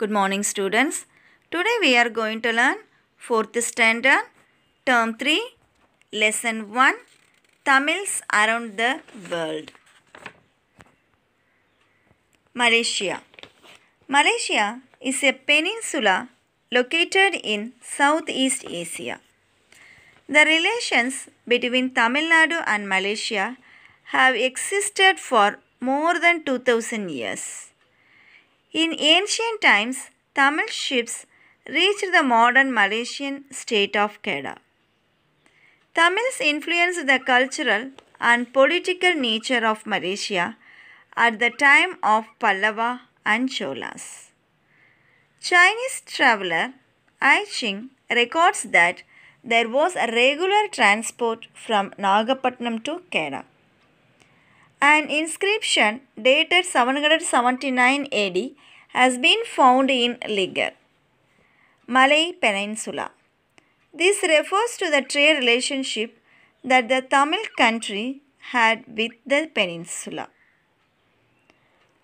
Good morning students. Today we are going to learn 4th standard term 3 lesson 1 Tamils around the world. Malaysia Malaysia is a peninsula located in Southeast Asia. The relations between Tamil Nadu and Malaysia have existed for more than 2000 years. In ancient times, Tamil ships reached the modern Malaysian state of Kedah. Tamils influenced the cultural and political nature of Malaysia at the time of Pallava and Cholas. Chinese traveler Ai Ching records that there was a regular transport from Nagapattinam to Kedah. An inscription dated 779 AD has been found in Ligar, Malay Peninsula. This refers to the trade relationship that the Tamil country had with the peninsula.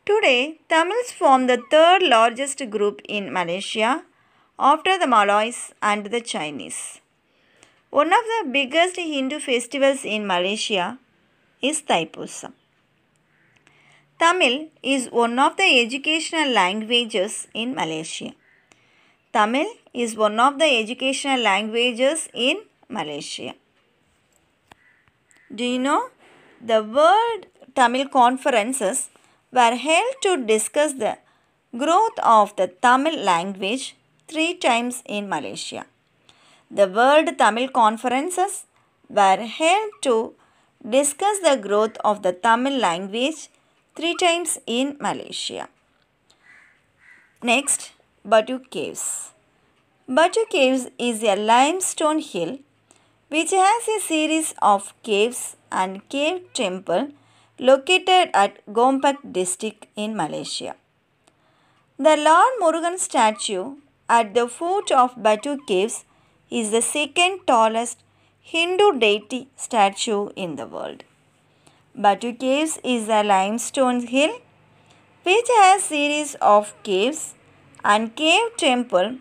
Today, Tamils form the third largest group in Malaysia after the Malays and the Chinese. One of the biggest Hindu festivals in Malaysia is Thaipusam. Tamil is one of the educational languages in Malaysia. Tamil is one of the educational languages in Malaysia. Do you know the World Tamil conferences were held to discuss the growth of the Tamil language three times in Malaysia. The World Tamil conferences were held to discuss the growth of the Tamil language three times in Malaysia. Next, Batu Caves. Batu Caves is a limestone hill which has a series of caves and cave temple located at Gompak district in Malaysia. The Lord Murugan statue at the foot of Batu Caves is the second tallest Hindu deity statue in the world. Batu Caves is a limestone hill which has series of caves and cave temple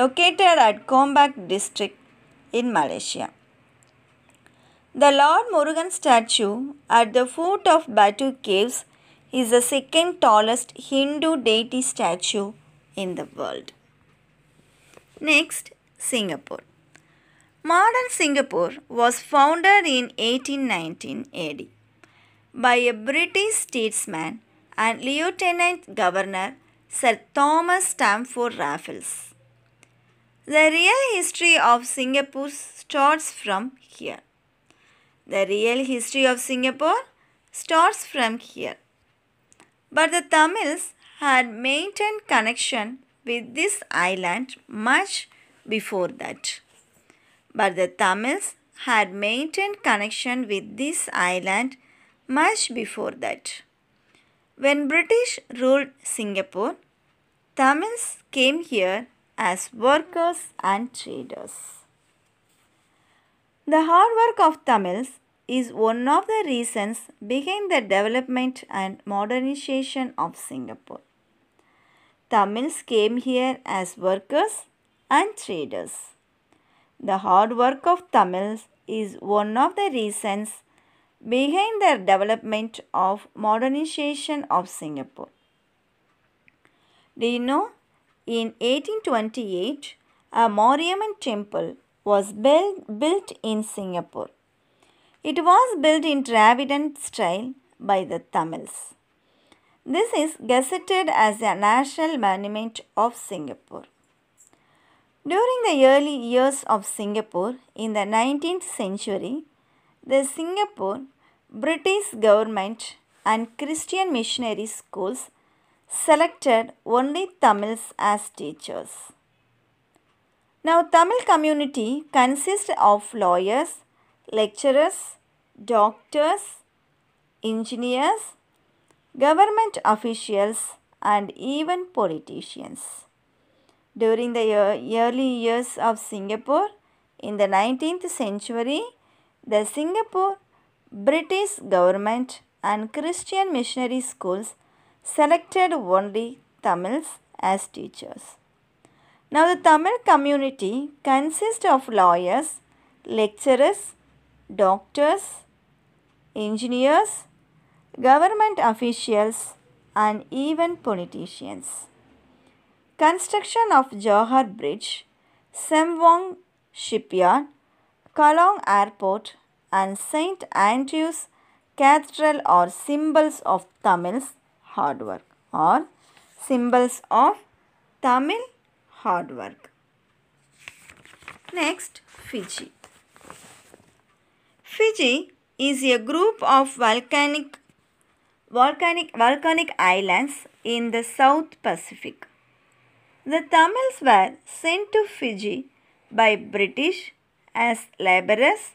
located at Kombak district in Malaysia. The Lord Murugan statue at the foot of Batu Caves is the second tallest Hindu deity statue in the world. Next, Singapore. Modern Singapore was founded in 1819 AD by a British statesman and Lieutenant Governor Sir Thomas Stamford Raffles. The real history of Singapore starts from here. The real history of Singapore starts from here. But the Tamils had maintained connection with this island much before that. But the Tamils had maintained connection with this island much before that. When British ruled Singapore, Tamils came here as workers and traders. The hard work of Tamils is one of the reasons behind the development and modernization of Singapore. Tamils came here as workers and traders. The hard work of Tamils is one of the reasons behind the development of modernization of Singapore. Do you know? In 1828, a Mariamman temple was built, built in Singapore. It was built in Dravidian style by the Tamils. This is gazetted as a national monument of Singapore. During the early years of Singapore in the 19th century, the Singapore British government and Christian missionary schools selected only Tamils as teachers. Now Tamil community consists of lawyers, lecturers, doctors, engineers, government officials and even politicians. During the early years of Singapore in the 19th century, the Singapore British government and Christian missionary schools selected only Tamils as teachers. Now, the Tamil community consists of lawyers, lecturers, doctors, engineers, government officials, and even politicians. Construction of Johor Bridge, Semwang Shipyard, Kalong Airport, and St. Andrew's Cathedral are symbols of Tamil's hard work or symbols of Tamil hard work. Next, Fiji. Fiji is a group of volcanic volcanic volcanic islands in the South Pacific. The Tamils were sent to Fiji by British as laborers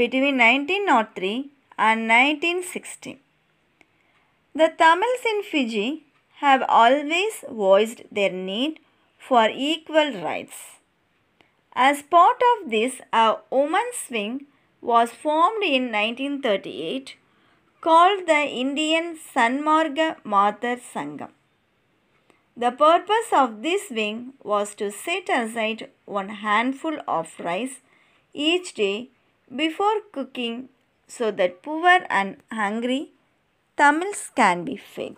between 1903 and 1960. The Tamils in Fiji have always voiced their need for equal rights. As part of this, a women's wing was formed in 1938 called the Indian Sanmarga Mathar Sangam. The purpose of this wing was to set aside one handful of rice each day before cooking so that poor and hungry Tamils can be fed.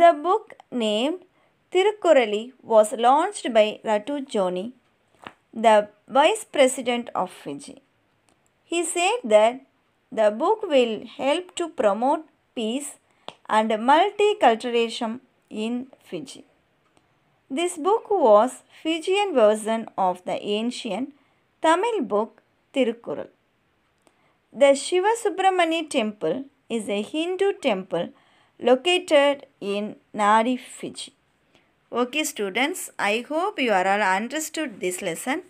The book named Tirukurali was launched by Ratu Joni, the Vice President of Fiji. He said that the book will help to promote peace and multiculturalism in Fiji. This book was Fijian version of the ancient Tamil book Tirukural. The Shiva Subramani temple is a Hindu temple located in Nari, Fiji. Okay students, I hope you are all understood this lesson.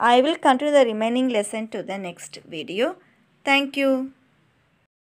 I will continue the remaining lesson to the next video. Thank you.